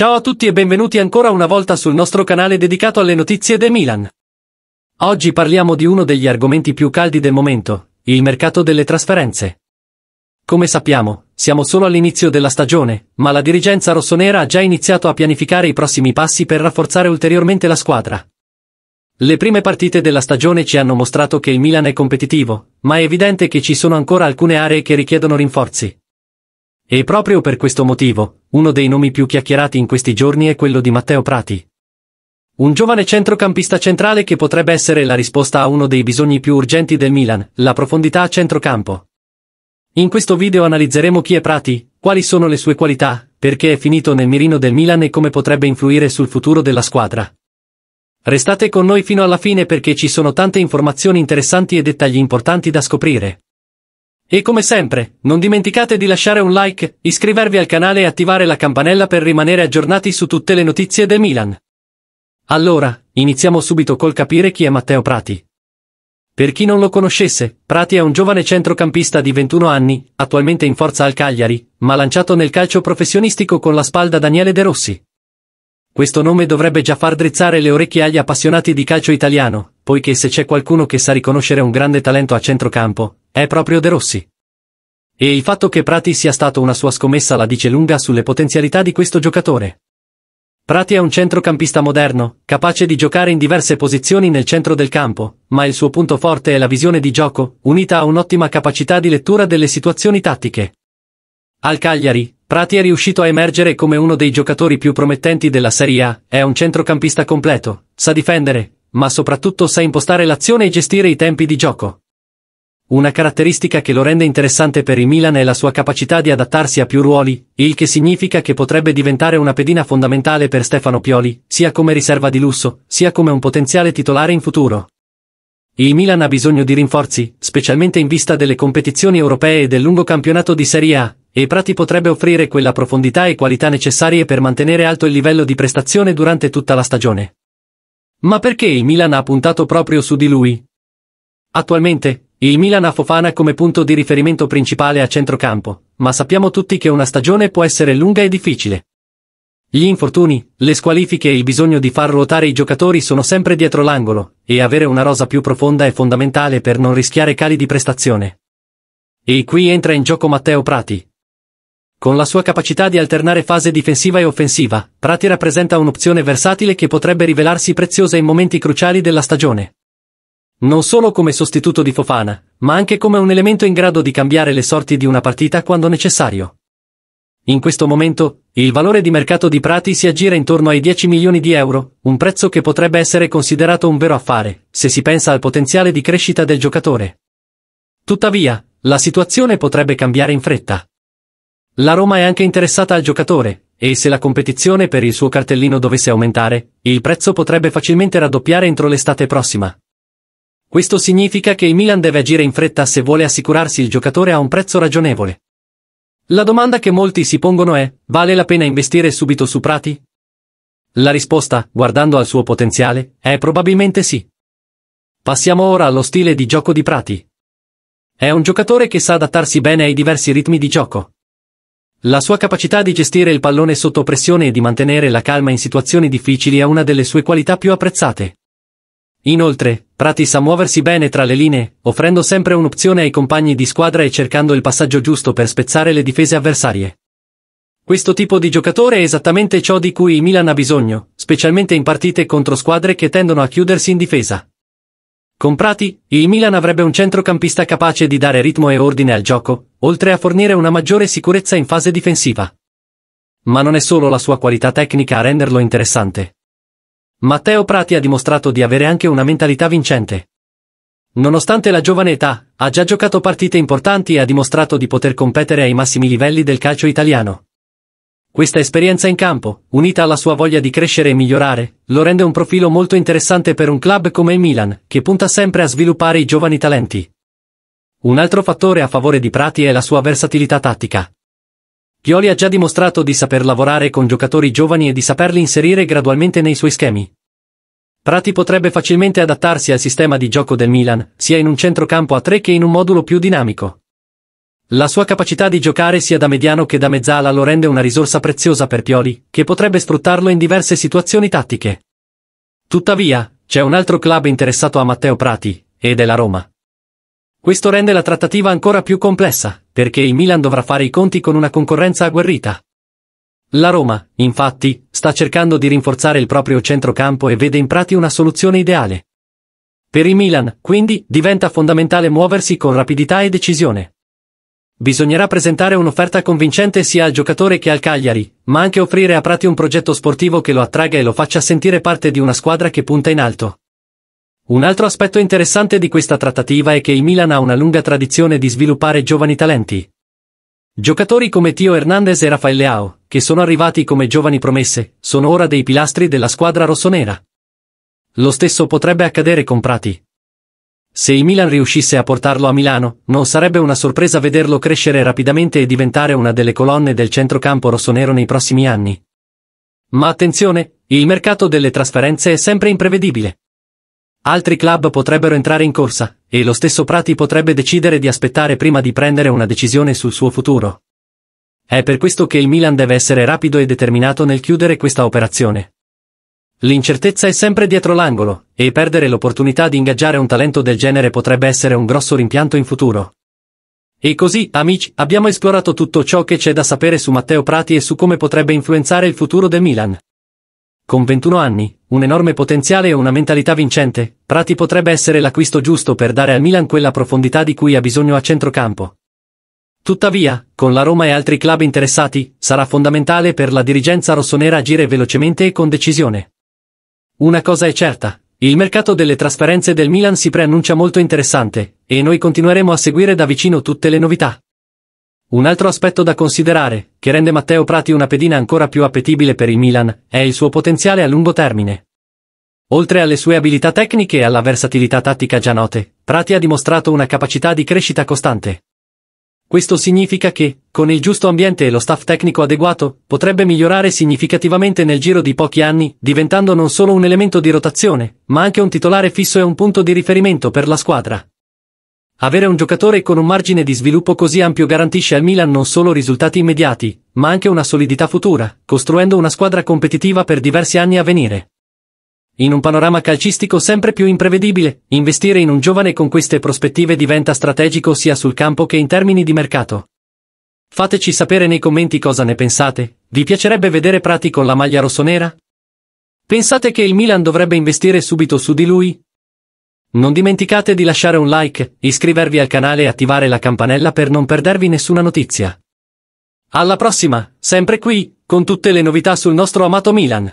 Ciao a tutti e benvenuti ancora una volta sul nostro canale dedicato alle notizie de Milan. Oggi parliamo di uno degli argomenti più caldi del momento, il mercato delle trasferenze. Come sappiamo, siamo solo all'inizio della stagione, ma la dirigenza rossonera ha già iniziato a pianificare i prossimi passi per rafforzare ulteriormente la squadra. Le prime partite della stagione ci hanno mostrato che il Milan è competitivo, ma è evidente che ci sono ancora alcune aree che richiedono rinforzi. E proprio per questo motivo, uno dei nomi più chiacchierati in questi giorni è quello di Matteo Prati. Un giovane centrocampista centrale che potrebbe essere la risposta a uno dei bisogni più urgenti del Milan, la profondità a centrocampo. In questo video analizzeremo chi è Prati, quali sono le sue qualità, perché è finito nel mirino del Milan e come potrebbe influire sul futuro della squadra. Restate con noi fino alla fine perché ci sono tante informazioni interessanti e dettagli importanti da scoprire. E come sempre, non dimenticate di lasciare un like, iscrivervi al canale e attivare la campanella per rimanere aggiornati su tutte le notizie del Milan. Allora, iniziamo subito col capire chi è Matteo Prati. Per chi non lo conoscesse, Prati è un giovane centrocampista di 21 anni, attualmente in forza al Cagliari, ma lanciato nel calcio professionistico con la spalda Daniele De Rossi. Questo nome dovrebbe già far drizzare le orecchie agli appassionati di calcio italiano, poiché se c'è qualcuno che sa riconoscere un grande talento a centrocampo, è proprio De Rossi. E il fatto che Prati sia stato una sua scommessa la dice lunga sulle potenzialità di questo giocatore. Prati è un centrocampista moderno, capace di giocare in diverse posizioni nel centro del campo, ma il suo punto forte è la visione di gioco, unita a un'ottima capacità di lettura delle situazioni tattiche. Al Cagliari, Prati è riuscito a emergere come uno dei giocatori più promettenti della Serie A, è un centrocampista completo, sa difendere, ma soprattutto sa impostare l'azione e gestire i tempi di gioco. Una caratteristica che lo rende interessante per il Milan è la sua capacità di adattarsi a più ruoli, il che significa che potrebbe diventare una pedina fondamentale per Stefano Pioli, sia come riserva di lusso, sia come un potenziale titolare in futuro. Il Milan ha bisogno di rinforzi, specialmente in vista delle competizioni europee e del lungo campionato di Serie A, e Prati potrebbe offrire quella profondità e qualità necessarie per mantenere alto il livello di prestazione durante tutta la stagione. Ma perché il Milan ha puntato proprio su di lui? Attualmente, il Milan ha Fofana come punto di riferimento principale a centrocampo, ma sappiamo tutti che una stagione può essere lunga e difficile. Gli infortuni, le squalifiche e il bisogno di far ruotare i giocatori sono sempre dietro l'angolo, e avere una rosa più profonda è fondamentale per non rischiare cali di prestazione. E qui entra in gioco Matteo Prati. Con la sua capacità di alternare fase difensiva e offensiva, Prati rappresenta un'opzione versatile che potrebbe rivelarsi preziosa in momenti cruciali della stagione. Non solo come sostituto di Fofana, ma anche come un elemento in grado di cambiare le sorti di una partita quando necessario. In questo momento, il valore di mercato di Prati si aggira intorno ai 10 milioni di euro, un prezzo che potrebbe essere considerato un vero affare, se si pensa al potenziale di crescita del giocatore. Tuttavia, la situazione potrebbe cambiare in fretta. La Roma è anche interessata al giocatore, e se la competizione per il suo cartellino dovesse aumentare, il prezzo potrebbe facilmente raddoppiare entro l'estate prossima. Questo significa che il Milan deve agire in fretta se vuole assicurarsi il giocatore a un prezzo ragionevole. La domanda che molti si pongono è, vale la pena investire subito su Prati? La risposta, guardando al suo potenziale, è probabilmente sì. Passiamo ora allo stile di gioco di Prati. È un giocatore che sa adattarsi bene ai diversi ritmi di gioco. La sua capacità di gestire il pallone sotto pressione e di mantenere la calma in situazioni difficili è una delle sue qualità più apprezzate. Inoltre, Prati sa muoversi bene tra le linee, offrendo sempre un'opzione ai compagni di squadra e cercando il passaggio giusto per spezzare le difese avversarie. Questo tipo di giocatore è esattamente ciò di cui il Milan ha bisogno, specialmente in partite contro squadre che tendono a chiudersi in difesa. Con Prati, il Milan avrebbe un centrocampista capace di dare ritmo e ordine al gioco, oltre a fornire una maggiore sicurezza in fase difensiva. Ma non è solo la sua qualità tecnica a renderlo interessante. Matteo Prati ha dimostrato di avere anche una mentalità vincente. Nonostante la giovane età, ha già giocato partite importanti e ha dimostrato di poter competere ai massimi livelli del calcio italiano. Questa esperienza in campo, unita alla sua voglia di crescere e migliorare, lo rende un profilo molto interessante per un club come il Milan, che punta sempre a sviluppare i giovani talenti. Un altro fattore a favore di Prati è la sua versatilità tattica. Pioli ha già dimostrato di saper lavorare con giocatori giovani e di saperli inserire gradualmente nei suoi schemi. Prati potrebbe facilmente adattarsi al sistema di gioco del Milan, sia in un centrocampo a tre che in un modulo più dinamico. La sua capacità di giocare sia da mediano che da mezzala lo rende una risorsa preziosa per Pioli, che potrebbe sfruttarlo in diverse situazioni tattiche. Tuttavia, c'è un altro club interessato a Matteo Prati, ed è la Roma. Questo rende la trattativa ancora più complessa, perché il Milan dovrà fare i conti con una concorrenza agguerrita. La Roma, infatti, sta cercando di rinforzare il proprio centrocampo e vede in Prati una soluzione ideale. Per il Milan, quindi, diventa fondamentale muoversi con rapidità e decisione. Bisognerà presentare un'offerta convincente sia al giocatore che al Cagliari, ma anche offrire a Prati un progetto sportivo che lo attragga e lo faccia sentire parte di una squadra che punta in alto. Un altro aspetto interessante di questa trattativa è che il Milan ha una lunga tradizione di sviluppare giovani talenti. Giocatori come Tio Hernandez e Rafael Leao, che sono arrivati come giovani promesse, sono ora dei pilastri della squadra rossonera. Lo stesso potrebbe accadere con Prati. Se il Milan riuscisse a portarlo a Milano, non sarebbe una sorpresa vederlo crescere rapidamente e diventare una delle colonne del centrocampo rossonero nei prossimi anni. Ma attenzione, il mercato delle trasferenze è sempre imprevedibile. Altri club potrebbero entrare in corsa, e lo stesso Prati potrebbe decidere di aspettare prima di prendere una decisione sul suo futuro. È per questo che il Milan deve essere rapido e determinato nel chiudere questa operazione. L'incertezza è sempre dietro l'angolo, e perdere l'opportunità di ingaggiare un talento del genere potrebbe essere un grosso rimpianto in futuro. E così, amici, abbiamo esplorato tutto ciò che c'è da sapere su Matteo Prati e su come potrebbe influenzare il futuro del Milan. Con 21 anni, un enorme potenziale e una mentalità vincente, Prati potrebbe essere l'acquisto giusto per dare al Milan quella profondità di cui ha bisogno a centrocampo. Tuttavia, con la Roma e altri club interessati, sarà fondamentale per la dirigenza rossonera agire velocemente e con decisione. Una cosa è certa, il mercato delle trasferenze del Milan si preannuncia molto interessante, e noi continueremo a seguire da vicino tutte le novità. Un altro aspetto da considerare, che rende Matteo Prati una pedina ancora più appetibile per il Milan, è il suo potenziale a lungo termine. Oltre alle sue abilità tecniche e alla versatilità tattica già note, Prati ha dimostrato una capacità di crescita costante. Questo significa che, con il giusto ambiente e lo staff tecnico adeguato, potrebbe migliorare significativamente nel giro di pochi anni, diventando non solo un elemento di rotazione, ma anche un titolare fisso e un punto di riferimento per la squadra. Avere un giocatore con un margine di sviluppo così ampio garantisce al Milan non solo risultati immediati, ma anche una solidità futura, costruendo una squadra competitiva per diversi anni a venire. In un panorama calcistico sempre più imprevedibile, investire in un giovane con queste prospettive diventa strategico sia sul campo che in termini di mercato. Fateci sapere nei commenti cosa ne pensate, vi piacerebbe vedere Prati con la maglia rossonera? Pensate che il Milan dovrebbe investire subito su di lui, non dimenticate di lasciare un like, iscrivervi al canale e attivare la campanella per non perdervi nessuna notizia. Alla prossima, sempre qui, con tutte le novità sul nostro amato Milan.